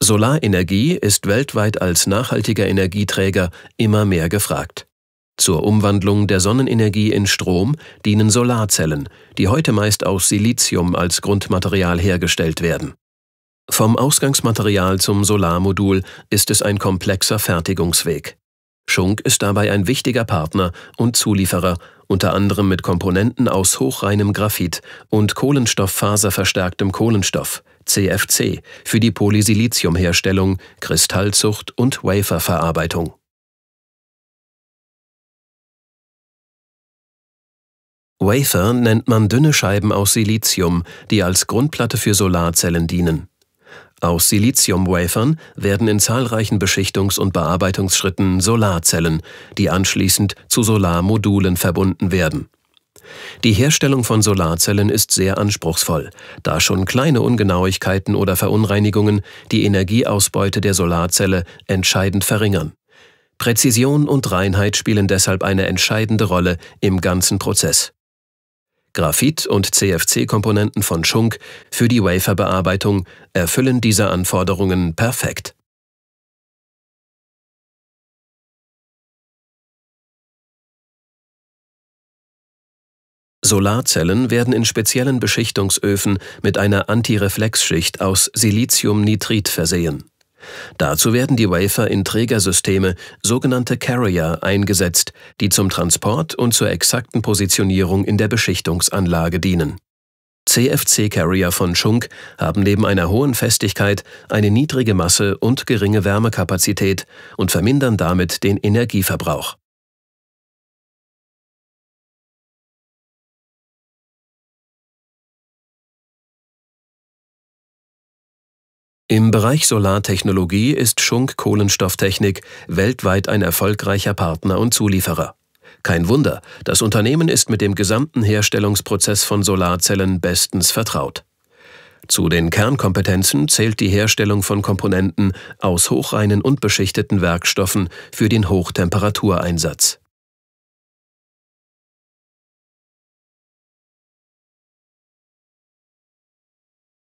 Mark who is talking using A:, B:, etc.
A: Solarenergie ist weltweit als nachhaltiger Energieträger immer mehr gefragt. Zur Umwandlung der Sonnenenergie in Strom dienen Solarzellen, die heute meist aus Silizium als Grundmaterial hergestellt werden. Vom Ausgangsmaterial zum Solarmodul ist es ein komplexer Fertigungsweg. Schunk ist dabei ein wichtiger Partner und Zulieferer, unter anderem mit Komponenten aus hochreinem Graphit und kohlenstofffaserverstärktem Kohlenstoff. CFC für die Polysiliziumherstellung, Kristallzucht und Waferverarbeitung.
B: Wafer nennt man
A: dünne Scheiben aus Silizium, die als Grundplatte für Solarzellen dienen. Aus Siliziumwafern werden in zahlreichen Beschichtungs- und Bearbeitungsschritten Solarzellen, die anschließend zu Solarmodulen verbunden werden. Die Herstellung von Solarzellen ist sehr anspruchsvoll, da schon kleine Ungenauigkeiten oder Verunreinigungen die Energieausbeute der Solarzelle entscheidend verringern. Präzision und Reinheit spielen deshalb eine entscheidende Rolle im ganzen Prozess. Graphit- und CFC-Komponenten von Schunk für die Waferbearbeitung erfüllen diese
B: Anforderungen perfekt. Solarzellen
A: werden in speziellen Beschichtungsöfen mit einer Antireflexschicht aus Siliziumnitrit versehen. Dazu werden die Wafer in Trägersysteme, sogenannte Carrier, eingesetzt, die zum Transport und zur exakten Positionierung in der Beschichtungsanlage dienen. CFC-Carrier von Schunk haben neben einer hohen Festigkeit eine niedrige Masse und geringe Wärmekapazität und vermindern damit den Energieverbrauch. Im Bereich Solartechnologie ist Schunk Kohlenstofftechnik weltweit ein erfolgreicher Partner und Zulieferer. Kein Wunder, das Unternehmen ist mit dem gesamten Herstellungsprozess von Solarzellen bestens vertraut. Zu den Kernkompetenzen zählt die Herstellung von Komponenten aus hochreinen und beschichteten Werkstoffen für den
B: Hochtemperatureinsatz.